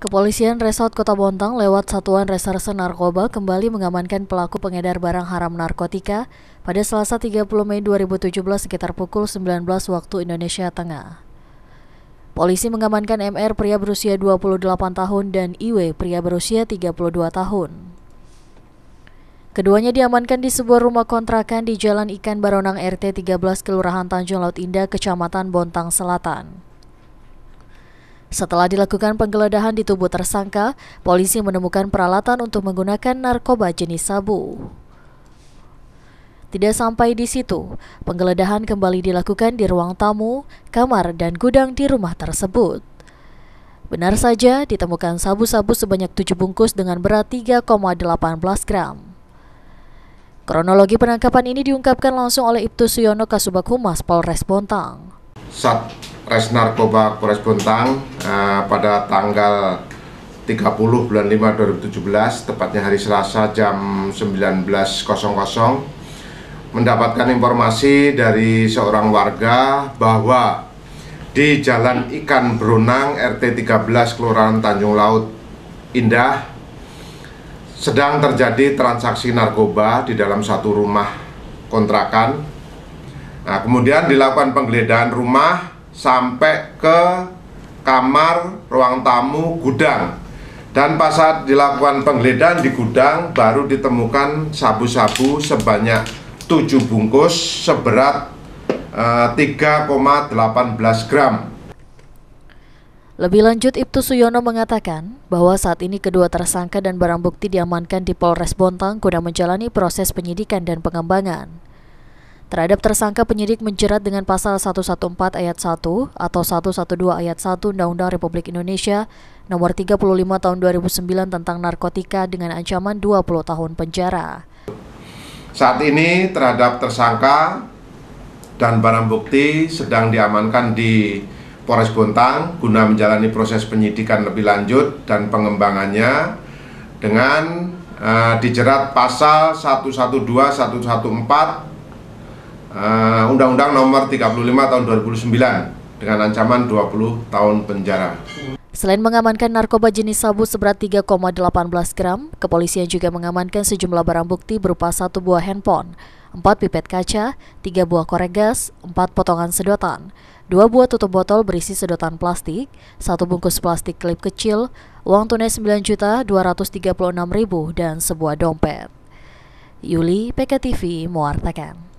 Kepolisian Resort Kota Bontang lewat Satuan Reserse Narkoba kembali mengamankan pelaku pengedar barang haram narkotika pada Selasa 30 Mei 2017 sekitar pukul 19 waktu Indonesia Tengah. Polisi mengamankan MR pria berusia 28 tahun dan IW pria berusia 32 tahun. Keduanya diamankan di sebuah rumah kontrakan di Jalan Ikan Baronang RT 13 Kelurahan Tanjung Laut Indah, Kecamatan Bontang Selatan. Setelah dilakukan penggeledahan di tubuh tersangka, polisi menemukan peralatan untuk menggunakan narkoba jenis sabu. Tidak sampai di situ, penggeledahan kembali dilakukan di ruang tamu, kamar, dan gudang di rumah tersebut. Benar saja, ditemukan sabu-sabu sebanyak 7 bungkus dengan berat 3,18 gram. Kronologi penangkapan ini diungkapkan langsung oleh Ibtu Suyono Kasubag Humas Polres Bontang. Sat Res Narkoba Polres Bontang uh, pada tanggal 30 bulan 5 2017 tepatnya hari Selasa jam 19.00 mendapatkan informasi dari seorang warga bahwa di Jalan Ikan Berunang RT 13 Kelurahan Tanjung Laut Indah sedang terjadi transaksi narkoba di dalam satu rumah kontrakan. Nah, kemudian dilakukan penggeledahan rumah sampai ke kamar, ruang tamu, gudang. Dan pas saat dilakukan penggeledahan di gudang baru ditemukan sabu-sabu sebanyak 7 bungkus seberat eh, 3,18 gram. Lebih lanjut, Ibtu Suyono mengatakan bahwa saat ini kedua tersangka dan barang bukti diamankan di Polres Bontang guna menjalani proses penyidikan dan pengembangan. Terhadap tersangka penyidik menjerat dengan pasal 114 ayat 1 atau 112 ayat 1 Undang-Undang Republik Indonesia nomor 35 tahun 2009 tentang narkotika dengan ancaman 20 tahun penjara. Saat ini terhadap tersangka dan barang bukti sedang diamankan di Polres Bontang guna menjalani proses penyidikan lebih lanjut dan pengembangannya dengan uh, dijerat pasal 112 114 Eh, Undang-Undang uh, Nomor 35 Tahun 2009 dengan ancaman 20 tahun penjara. Selain mengamankan narkoba jenis sabu seberat 3,18 gram, kepolisian juga mengamankan sejumlah barang bukti berupa satu buah handphone, empat pipet kaca, tiga buah korek gas, empat potongan sedotan, dua buah tutup botol berisi sedotan plastik, satu bungkus plastik klip kecil, uang tunai 9 juta 236 ribu, dan sebuah dompet. Yuli, PKTV, mewartakan.